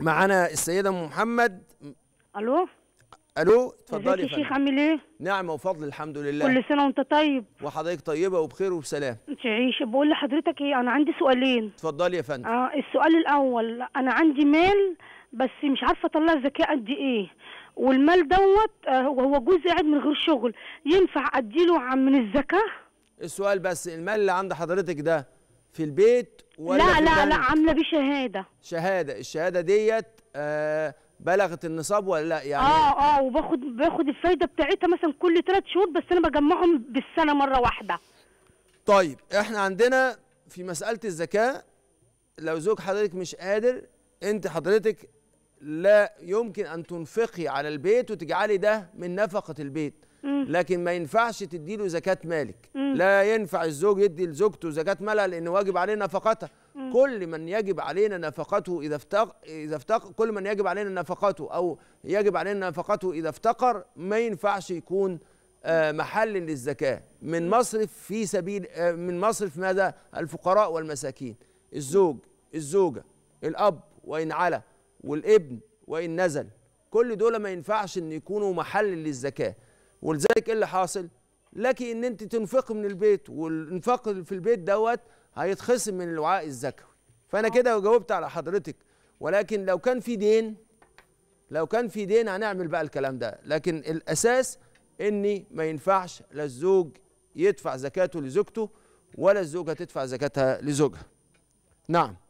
معانا السيدة أم محمد ألو الو اتفضلي يا شيخ عامل ايه؟ نعمه وفضل الحمد لله كل سنه وانت طيب وحضرتك طيبه وبخير وبسلام تعيش بقول لحضرتك ايه انا عندي سؤالين اتفضلي يا فندم اه السؤال الاول انا عندي مال بس مش عارفه اطلع زكاة قد ايه والمال دوت آه هو جزء قاعد من غير شغل ينفع اديله من الزكاه؟ السؤال بس المال اللي عند حضرتك ده في البيت ولا لا لا لا عامله بيه شهاده شهاده الشهاده ديت آه بلغت النصاب ولا لا يعني اه اه وباخد باخد الفايده بتاعتها مثلا كل ثلاث شهور بس انا بجمعهم بالسنه مره واحده طيب احنا عندنا في مساله الزكاه لو زوج حضرتك مش قادر انت حضرتك لا يمكن ان تنفقي على البيت وتجعلي ده من نفقه البيت لكن ما ينفعش تديله زكاه مالك لا ينفع الزوج يدي لزوجته زكاة مالها لأن واجب عليه نفقتها كل من يجب علينا نفقته إذا افتقر إذا افتقر كل من يجب علينا نفقته أو يجب علينا نفقته إذا افتقر ما ينفعش يكون آه، محل للزكاة من مصرف في سبيل آه، من مصرف ماذا الفقراء والمساكين الزوج الزوجة الأب وإن على والابن وإن نزل كل دول ما ينفعش إن يكونوا محل للزكاة ولذلك إيه اللي حاصل لك ان انت تنفقي من البيت والانفاق في البيت دوت هيتخصم من الوعاء الزكوي فانا آه. كده جاوبت على حضرتك ولكن لو كان في دين لو كان في دين هنعمل بقى الكلام ده لكن الاساس ان ما ينفعش لا الزوج يدفع زكاته لزوجته ولا الزوجه تدفع زكاتها لزوجها نعم